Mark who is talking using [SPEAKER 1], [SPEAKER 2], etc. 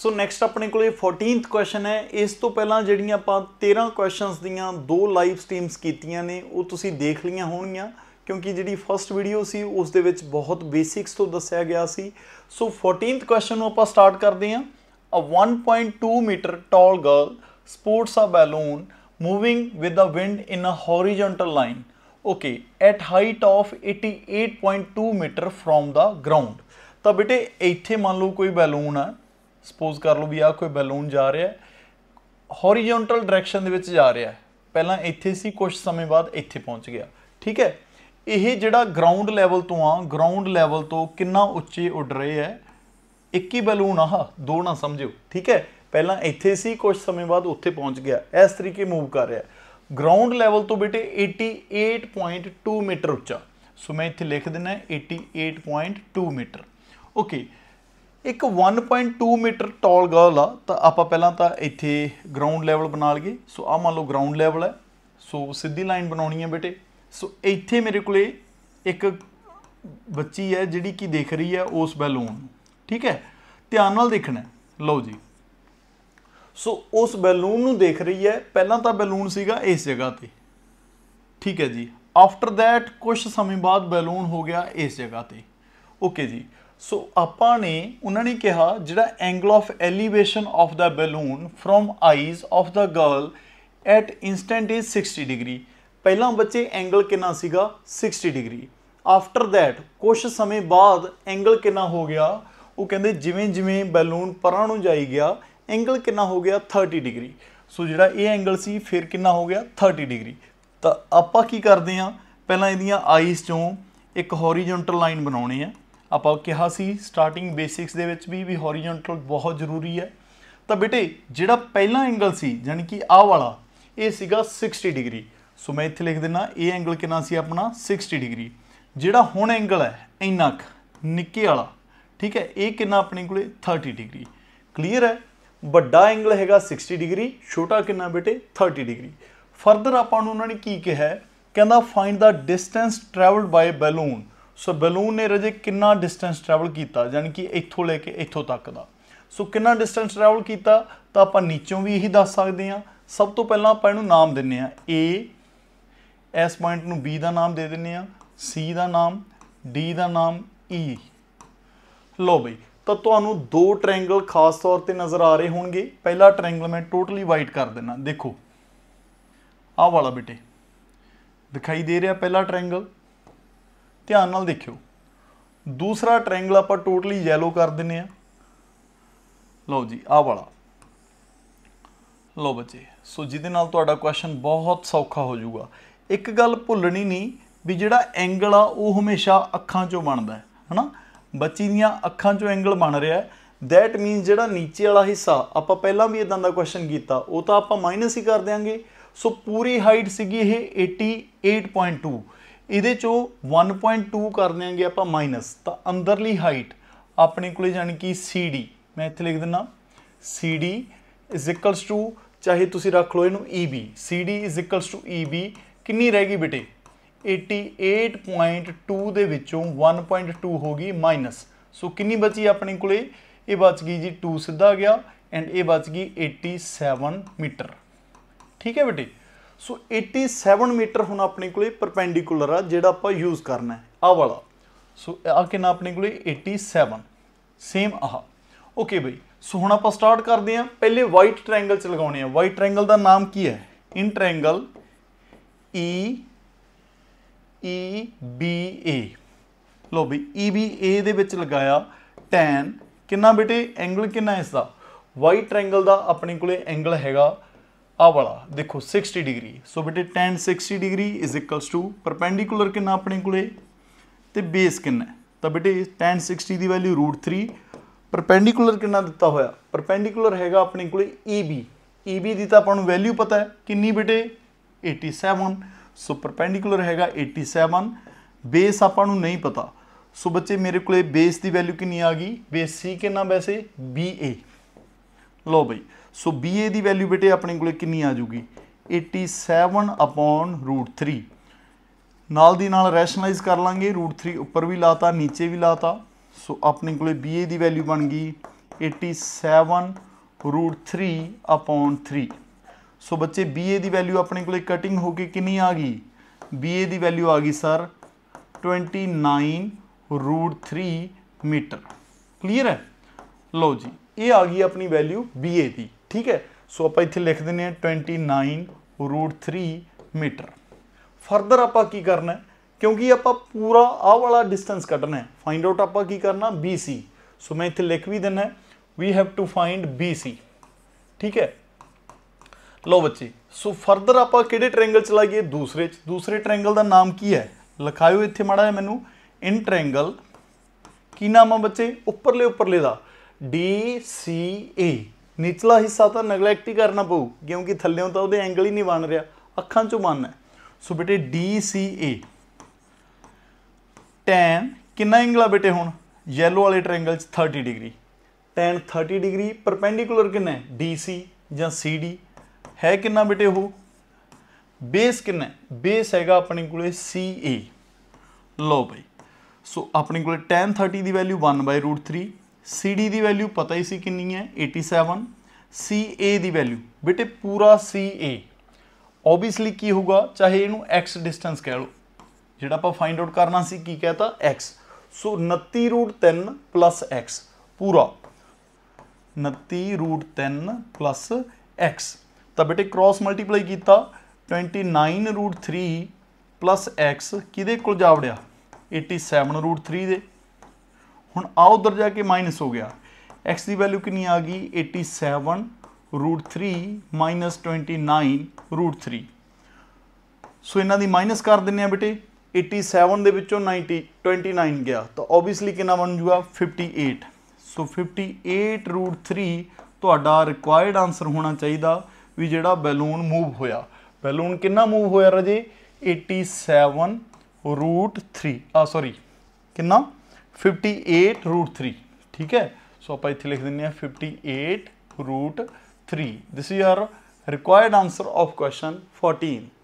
[SPEAKER 1] so next ਆਪਣੇ ਕੋਲੇ 14th question ਹੈ ਇਸ ਤੋਂ ਪਹਿਲਾਂ ਜਿਹੜੀਆਂ ਆਪਾਂ 13 ਕੁਐਸਚਨਸ ਦੀਆਂ ਦੋ ਲਾਈਵ ਸਟ੍ਰੀਮਸ ਕੀਤੀਆਂ ਨੇ ਉਹ ਤੁਸੀਂ ਦੇਖ ਲਈਆਂ ਹੋਣਗੀਆਂ ਕਿਉਂਕਿ ਜਿਹੜੀ ਫਰਸਟ ਵੀਡੀਓ ਸੀ ਉਸ ਦੇ ਵਿੱਚ ਬਹੁਤ ਬੇਸਿਕਸ ਤੋਂ ਦੱਸਿਆ ਗਿਆ ਸੀ ਸੋ 14th ਕੁਐਸਚਨ ਨੂੰ ਆਪਾਂ ਸਟਾਰਟ ਕਰਦੇ ਹਾਂ uh 1.2 metre tall girl sports a balloon moving with uh wind in uh horizontal line okay at height of 88.2 metre from the ground ਤਾਂ ਬੇਟੇ ਇੱਥੇ ਮੰਨ ਲਓ ਕੋਈ ਬੈਲੂਨ ਆ ਸਪੋਜ਼ ਕਰ ਲਓ ਵੀ ਆ ਕੋਈ ਬੈਲੂਨ ਜਾ ਰਿਹਾ ਹੈ ਹੋਰੀਜ਼ੋਨਟਲ ਡਾਇਰੈਕਸ਼ਨ ਦੇ ਵਿੱਚ ਜਾ ਰਿਹਾ ਹੈ ਪਹਿਲਾਂ ਇੱਥੇ ਸੀ ਕੁਝ ਸਮੇਂ ਬਾਅਦ ਇੱਥੇ ਪਹੁੰਚ ਗਿਆ ਠੀਕ ਹੈ ਇਹ ਜਿਹੜਾ ਗਰਾਊਂਡ ਲੈਵਲ ਤੋਂ ਆ ਗਰਾਊਂਡ ਲੈਵਲ ਤੋਂ ਕਿੰਨਾ ਉੱਚੇ ਉੱਡ ਰਹੇ ਹੈ ਹੀ ਬੈਲੂਨ ਆ ਦੋ ਨਾ ਸਮਝਿਓ ਠੀਕ ਹੈ ਪਹਿਲਾਂ ਇੱਥੇ ਸੀ ਕੁਝ ਸਮੇਂ ਬਾਅਦ ਉੱਥੇ ਪਹੁੰਚ ਗਿਆ ਇਸ ਤਰੀਕੇ ਮੂਵ ਕਰ ਰਿਹਾ ਗਰਾਊਂਡ ਲੈਵਲ ਤੋਂ ਬੇਟੇ 88.2 ਮੀਟਰ ਉੱਚਾ ਸੋ ਮੈਂ ਇੱਥੇ ਲਿਖ ਦਿੰਦਾ 88.2 ਮੀਟਰ ਓਕੇ ਇੱਕ 1.2 ਮੀਟਰ ਟੌਲ ਗਰਲ ਆ ਤਾਂ ਆਪਾਂ ਪਹਿਲਾਂ ਤਾਂ ਇੱਥੇ ਗਰਾਊਂਡ ਲੈਵਲ ਬਣਾ ਲਈਏ ਸੋ ਆ ਮੰਨ ਲਓ ਗਰਾਊਂਡ ਲੈਵਲ ਹੈ ਸੋ ਸਿੱਧੀ ਲਾਈਨ ਬਣਾਉਣੀ ਹੈ ਬੇਟੇ ਸੋ ਇੱਥੇ ਮੇਰੇ ਕੋਲੇ ਇੱਕ ਬੱਚੀ ਹੈ ਜਿਹੜੀ ਕੀ ਦੇਖ ਰਹੀ ਹੈ ਉਸ ਬੈਲੂਨ ਨੂੰ ਠੀਕ ਹੈ ਧਿਆਨ ਨਾਲ ਦੇਖਣਾ ਲਓ ਜੀ ਸੋ ਉਸ ਬੈਲੂਨ ਨੂੰ ਦੇਖ ਰਹੀ ਹੈ ਪਹਿਲਾਂ ਤਾਂ ਬੈਲੂਨ ਸੀਗਾ ਇਸ ਜਗ੍ਹਾ ਤੇ ਠੀਕ ਹੈ ਜੀ ਆਫਟਰ ਥੈਟ ਕੁਝ ਸਮੇਂ ਬਾਅਦ ਬੈਲੂਨ ਹੋ ਗਿਆ ਇਸ ਜਗ੍ਹਾ ਤੇ ਓਕੇ ਜੀ ਸੋ ਆਪਾਂ ਨੇ ਉਹਨਾਂ ਨੇ ਕਿਹਾ ਜਿਹੜਾ angle of elevation of the balloon from eyes of the girl at instant is 60 degree ਪਹਿਲਾਂ ਬੱਚੇ ਐਂਗਲ ਕਿੰਨਾ ਸੀਗਾ 60 ਡਿਗਰੀ ਆਫਟਰ ਥੈਟ ਕੁਝ ਸਮੇਂ ਬਾਅਦ ਐਂਗਲ ਕਿੰਨਾ ਹੋ ਗਿਆ ਉਹ ਕਹਿੰਦੇ ਜਿਵੇਂ ਜਿਵੇਂ ਬੈਲੂਨ ਪਰਾਂ ਨੂੰ ਜਾਈ ਗਿਆ ਐਂਗਲ ਕਿੰਨਾ ਹੋ ਗਿਆ 30 ਡਿਗਰੀ ਸੋ ਜਿਹੜਾ ਇਹ ਐਂਗਲ ਸੀ ਫਿਰ ਕਿੰਨਾ ਹੋ ਗਿਆ 30 ਡਿਗਰੀ ਤਾਂ ਆਪਾਂ ਕੀ ਕਰਦੇ ਆ ਪਹਿਲਾਂ ਇਹਦੀਆਂ ਆਈਜ਼ ਚੋਂ ਇੱਕ ਹੋਰੀਜ਼ੋਨਟਲ ਲਾਈਨ ਬਣਾਉਣੀ ਆ ਆਪਾਂ ਕਿਹਾ ਸੀ ਸਟਾਰਟਿੰਗ ਬੇਸਿਕਸ ਦੇ ਵਿੱਚ ਵੀ ਵੀ ਹੋਰੀਜ਼ੋਨਟਲ ਬਹੁਤ ਜ਼ਰੂਰੀ ਹੈ ਤਾਂ ਬੇਟੇ ਜਿਹੜਾ ਪਹਿਲਾ ਐਂਗਲ ਸੀ ਯਾਨੀ ਕਿ ਆਹ ਵਾਲਾ ਇਹ ਸੀਗਾ 60 ਡਿਗਰੀ ਸੋ ਮੈਂ ਇੱਥੇ ਲਿਖ ਦਿੰਨਾ ਇਹ ਐਂਗਲ ਕਿੰਨਾ ਸੀ ਆਪਣਾ 60 ਡਿਗਰੀ ਜਿਹੜਾ ਹੁਣ ਐਂਗਲ ਹੈ ਇੰਨਾ ਨਿੱਕੇ ਵਾਲਾ ਠੀਕ ਹੈ ਇਹ ਕਿੰਨਾ ਆਪਣੇ ਕੋਲੇ 30 ਡਿਗਰੀ ਕਲੀਅਰ ਹੈ ਵੱਡਾ ਐਂਗਲ ਹੈਗਾ 60 ਡਿਗਰੀ ਛੋਟਾ ਕਿੰਨਾ ਬੇਟੇ 30 ਡਿਗਰੀ ਫਰਦਰ ਆਪਾਂ ਨੂੰ ਉਹਨਾਂ ਨੇ ਕੀ ਕਿਹਾ ਕਹਿੰਦਾ find the distance travelled by balloon so balloon ਨੇ ਰਜੇ ਕਿੰਨਾ ਡਿਸਟੈਂਸ ਟਰੈਵਲ ਕੀਤਾ ਯਾਨੀ ਕਿ ਇੱਥੋਂ ਲੈ ਕੇ ਇੱਥੋਂ ਤੱਕ ਦਾ ਸੋ ਕਿੰਨਾ ਡਿਸਟੈਂਸ ਟਰੈਵਲ ਕੀਤਾ ਤਾਂ ਆਪਾਂ ਨੀਚੋਂ ਵੀ ਇਹੀ ਦੱਸ ਸਕਦੇ ਹਾਂ ਸਭ ਤੋਂ ਪਹਿਲਾਂ ਆਪਾਂ ਇਹਨੂੰ ਨਾਮ ਦਿੰਨੇ ਆ A ਇਸ ਪੁਆਇੰਟ ਨੂੰ B ਦਾ ਨਾਮ ਦੇ ਦਿੰਨੇ ਆ C ਦਾ ਨਾਮ D ਦਾ ਨਾਮ E ਲੋ ਬਈ ਤਾਂ ਤੁਹਾਨੂੰ ਦੋ ਟ੍ਰਾਇੰਗਲ ਖਾਸ ਤੌਰ ਤੇ ਨਜ਼ਰ ਆ ਰਹੇ ਹੋਣਗੇ ਪਹਿਲਾ ਟ੍ਰਾਇੰਗਲ ਮੈਂ ਟੋਟਲੀ ਵਾਈਟ ਕਰ ਦੇਣਾ ਦੇਖੋ ਆਹ ਵਾਲਾ ਬੇਟੇ ਦਿਖਾਈ ਦੇ ਰਿਹਾ ਪਹਿਲਾ ਟ੍ਰਾਇੰਗਲ ਧਿਆਨ ਨਾਲ ਦੇਖਿਓ ਦੂਸਰਾ ਟ੍ਰਾਇੰਗਲ ਆਪਾਂ ਟੋਟਲੀ ਯੈਲੋ ਕਰ ਦਿੰਨੇ ਆ ਲਓ ਜੀ ਆਹ ਵਾਲਾ ਲਓ ਬੱਚੇ ਸੋ ਜਿਹਦੇ ਨਾਲ ਤੁਹਾਡਾ ਕੁਐਸਚਨ ਬਹੁਤ ਸੌਖਾ ਹੋ ਜਾਊਗਾ ਇੱਕ ਗੱਲ ਭੁੱਲਣੀ ਨਹੀਂ ਵੀ ਜਿਹੜਾ ਐਂਗਲ ਆ ਉਹ ਹਮੇਸ਼ਾ ਅੱਖਾਂ ਚੋਂ ਬਣਦਾ ਹੈ ਹਨਾ ਬੱਚੀ ਦੀਆਂ ਅੱਖਾਂ ਚੋਂ ਐਂਗਲ ਬਣ ਰਿਹਾ ਹੈ ਦੈਟ ਮੀਨਸ ਜਿਹੜਾ ਨੀਚੇ ਵਾਲਾ ਹਿੱਸਾ ਆਪਾਂ ਪਹਿਲਾਂ ਵੀ ਇਦਾਂ ਦਾ ਕੁਐਸਚਨ ਕੀਤਾ ਉਹ ਤਾਂ ਆਪਾਂ ਮਾਈਨਸ ਹੀ ਕਰ ਦੇਾਂਗੇ ਸੋ ਪੂਰੀ ਹਾਈਟ ਸੀਗੀ ਇਹ 88.2 ਇਹਦੇ ਚੋਂ 1.2 ਕਰਨੇ ਆਂਗੇ ਆਪਾਂ ਮਾਈਨਸ ਤਾਂ ਅੰਦਰਲੀ ਹਾਈਟ ਆਪਣੇ ਕੋਲੇ ਜਾਨੀ ਕਿ CD ਮੈਂ ਇੱਥੇ ਲਿਖ ਦਿੰਦਾ CD is equals to ਚਾਹੇ ਤੁਸੀਂ ਰੱਖ ਲਓ ਇਹਨੂੰ EB CD is equals to EB ਕਿੰਨੀ ਰਹਿ ਗਈ ਬੇਟੇ 88.2 ਦੇ ਵਿੱਚੋਂ 1.2 ਹੋ ਗਈ ਮਾਈਨਸ ਸੋ ਕਿੰਨੀ ਬਚੀ ਆਪਣੇ ਕੋਲੇ ਇਹ ਬਚ ਗਈ ਜੀ 2 ਸਿੱਧਾ ਗਿਆ ਐਂਡ ਇਹ ਬਚ ਗਈ 87 ਮੀਟਰ ਠੀਕ ਹੈ ਬੇਟੇ ਸੋ 87 ਮੀਟਰ ਹੁਣ ਆਪਣੇ ਕੋਲੇ ਪਰਪੈਂਡੀਕੂਲਰ ਆ ਜਿਹੜਾ ਆਪਾਂ ਯੂਜ਼ ਕਰਨਾ ਹੈ ਆ ਵਾਲਾ ਸੋ ਆ ਕਿੰਨਾ ਆਪਣੇ ਕੋਲੇ 87 ਸੇਮ ਆਹ ਓਕੇ ਬਈ ਸੋ ਹੁਣ ਆਪਾਂ ਸਟਾਰਟ ਕਰਦੇ ਆ ਪਹਿਲੇ ਵਾਈਟ ਟ੍ਰਾਇੰਗਲ ਚ ਲਗਾਉਣੇ ਆ ਵਾਈਟ ਟ੍ਰਾਇੰਗਲ ਦਾ ਨਾਮ ਕੀ ਹੈ in triangle E E B A ਲੋ ਬਈ E B A ਦੇ ਵਿੱਚ ਲਗਾਇਆ tan ਕਿੰਨਾ ਬੇਟੇ ਐਂਗਲ ਕਿੰਨਾ ਇਸ ਦਾ ਵਾਈਟ ਟ੍ਰਾਇੰਗਲ ਦਾ ਆਪਣੇ ਕੋਲੇ ਐਂਗਲ ਹੈਗਾ ਆ ਵਾਲਾ ਦੇਖੋ 60 ਡਿਗਰੀ ਸੋ ਬੇਟੇ tan 60 degree is equals to perpendicular ਕਿੰਨਾ ਆਪਣੇ ਕੋਲੇ ਤੇ ਬੇਸ ਕਿੰਨਾ ਤਾਂ ਬੇਟੇ tan 60 ਦੀ ਵੈਲਿਊ √3 ਪਰਪੈਂਡੀਕੂਲਰ ਕਿੰਨਾ ਦਿੱਤਾ ਹੋਇਆ ਪਰਪੈਂਡੀਕੂਲਰ ਹੈਗਾ ਆਪਣੇ ਕੋਲੇ EB EB ਦੀ ਤਾਂ ਆਪਾਂ ਨੂੰ ਵੈਲਿਊ ਪਤਾ ਹੈ ਕਿੰਨੀ ਬੇਟੇ 87 ਸੋ ਪਰਪੈਂਡੀਕੂਲਰ ਹੈਗਾ 87 ਬੇਸ ਆਪਾਂ ਨੂੰ ਨਹੀਂ ਪਤਾ ਸੋ ਬੱਚੇ ਮੇਰੇ ਕੋਲੇ ਬੇਸ ਦੀ ਵੈਲਿਊ ਕਿੰਨੀ ਆ ਗਈ ਬੇਸ C ਕਿੰਨਾ ਵੈਸੇ BA ਲੋ ਬਈ ਸੋ BA ਦੀ ਵੈਲਿਊ ਬੇਟੇ ਆਪਣੇ ਕੋਲੇ ਕਿੰਨੀ ਆ ਜੂਗੀ 87 √3 ਨਾਲ ਦੀ ਨਾਲ ਰੈਸ਼ਨਲਾਈਜ਼ ਕਰ ਲਾਂਗੇ √3 ਉੱਪਰ ਵੀ ਲਾਤਾ ਨੀਚੇ ਵੀ ਲਾਤਾ ਸੋ ਆਪਣੇ ਕੋਲੇ BA ਦੀ ਵੈਲਿਊ ਬਣ ਗਈ 87 √3 3 ਸੋ ਬੱਚੇ BA ਦੀ ਵੈਲਿਊ ਆਪਣੇ ਕੋਲੇ ਕਟਿੰਗ ਹੋ ਕੇ ਕਿੰਨੀ ਆ ਗਈ BA ਦੀ ਵੈਲਿਊ ਆ ਗਈ ਸਰ 29 √3 ਮੀਟਰ ਕਲੀਅਰ ਹੈ ਲਓ ਜੀ ਇਹ ਆ ਗਈ ਆਪਣੀ ਵੈਲਿਊ BA ਦੀ ਠੀਕ ਹੈ ਸੋ ਆਪਾਂ ਇੱਥੇ ਲਿਖ ਦਿੰਨੇ ਆ 29 ਮੀਟਰ ਫਰਦਰ ਆਪਾਂ ਕੀ ਕਰਨਾ ਕਿਉਂਕਿ ਆਪਾਂ ਪੂਰਾ ਆਹ ਵਾਲਾ ਡਿਸਟੈਂਸ ਕੱਢਣਾ ਹੈ ਫਾਈਂਡ ਆਊਟ ਆਪਾਂ ਕੀ ਕਰਨਾ BC ਸੋ ਮੈਂ ਇੱਥੇ ਲਿਖ ਵੀ ਦਿੰਨਾ we have to find BC ਠੀਕ ਹੈ ਲੋ ਬੱਚੇ ਸੋ ਫਰਦਰ ਆਪਾਂ ਕਿਹੜੇ ਟ੍ਰਾਇੰਗਲ ਚ ਲਾਈਏ ਦੂਸਰੇ ਚ ਦੂਸਰੇ ਟ੍ਰਾਇੰਗਲ ਦਾ ਨਾਮ ਕੀ ਹੈ ਲਿਖਾਇਓ ਇੱਥੇ ਮਾੜਾ ਜਿਹਾ ਮੈਨੂੰ ਇਨ ਟ੍ਰਾਇੰਗਲ ਕੀ ਨਾਮ ਆ ਬੱਚੇ ਉੱਪਰਲੇ ਉੱਪਰਲੇ ਦਾ DCA ਨਿਚਲਾ ਹਿੱਸਾ ਤਾਂ ਨੈਗਲੈਕਟ ਹੀ ਕਰਨਾ ਪਊ ਕਿਉਂਕਿ ਥੱਲੇੋਂ ਤਾਂ ਉਹਦੇ ਐਂਗਲ ਹੀ ਨਹੀਂ ਬਣ ਰਿਹਾ ਅੱਖਾਂ ਚੋਂ ਹੈ ਸੋ ਬੇਟੇ DCA ਟੈਨ ਕਿੰਨਾ ਐਂਗਲ ਆ ਬੇਟੇ ਹੁਣ ਯੈਲੋ ਵਾਲੇ ਟ੍ਰਾਇੰਗਲ 'ਚ 30 ਡਿਗਰੀ ਟੈਨ 30 ਡਿਗਰੀ ਪਰਪੈਂਡੀਕੂਲਰ ਕਿੰਨਾ ਹੈ DC ਜਾਂ CD ਹੈ ਕਿੰਨਾ ਬੇਟੇ ਉਹ ਬੇਸ ਕਿੰਨਾ ਬੇਸ ਹੈਗਾ ਆਪਣੇ ਕੋਲੇ CA ਲਓ ਭਾਈ ਸੋ ਆਪਣੇ ਕੋਲੇ tan 30 ਦੀ ਵੈਲਿਊ 1/√3 CD ਦੀ ਵੈਲਿਊ ਪਤਾ ਹੀ ਸੀ ਕਿੰਨੀ ਹੈ 87 CA ਦੀ ਵੈਲਿਊ ਬੇਟੇ ਪੂਰਾ CA ਆਬਵੀਅਸਲੀ ਕੀ ਹੋਊਗਾ ਚਾਹੇ ਇਹਨੂੰ x ਡਿਸਟੈਂਸ ਕਹਿ ਲਓ ਜਿਹੜਾ ਆਪਾਂ ਫਾਈਂਡ ਆਊਟ ਕਰਨਾ ਸੀ ਕੀ ਕਹਤਾ x ਸੋ 29√3 x ਪੂਰਾ 29√3 x ਤਾਂ ਬੇਟੇ ਕ੍ਰਾਸ ਮਲਟੀਪਲਾਈ ਕੀਤਾ 29√3 x ਕਿਹਦੇ ਕੋਲ ਜਾ ਵੜਿਆ ਦੇ ਹੁਣ ਆ ਉਧਰ ਜਾ ਕੇ ਮਾਈਨਸ ਹੋ ਗਿਆ x ਦੀ ਵੈਲਿਊ ਕਿੰਨੀ ਆ ਗਈ 87 √3 29 √3 ਸੋ ਇਹਨਾਂ ਦੀ ਮਾਈਨਸ ਕਰ ਦਿੰਨੇ ਆ ਬੇਟੇ 87 ਦੇ ਵਿੱਚੋਂ 90 29 ਗਿਆ ਤਾਂ ਆਬਵੀਅਸਲੀ ਕਿੰਨਾ ਬਣ ਜੂਗਾ 58 ਸੋ 58 √3 ਤੁਹਾਡਾ ਰਿਕੁਆਇਰਡ ਆਨਸਰ ਹੋਣਾ ਚਾਹੀਦਾ ਵੀ ਜਿਹੜਾ ਬੈਲੂਨ ਮੂਵ ਹੋਇਆ ਬੈਲੂਨ ਕਿੰਨਾ ਮੂਵ ਹੋਇਆ ਰਜੇ 87 √3 ਆ ਸੌਰੀ ਕਿੰਨਾ 58 root 3 ਠੀਕ ਹੈ ਸੋ ਆਪਾਂ ਇੱਥੇ ਲਿਖ ਦਿੰਨੇ ਆ 58 root 3 this is your required answer of question 14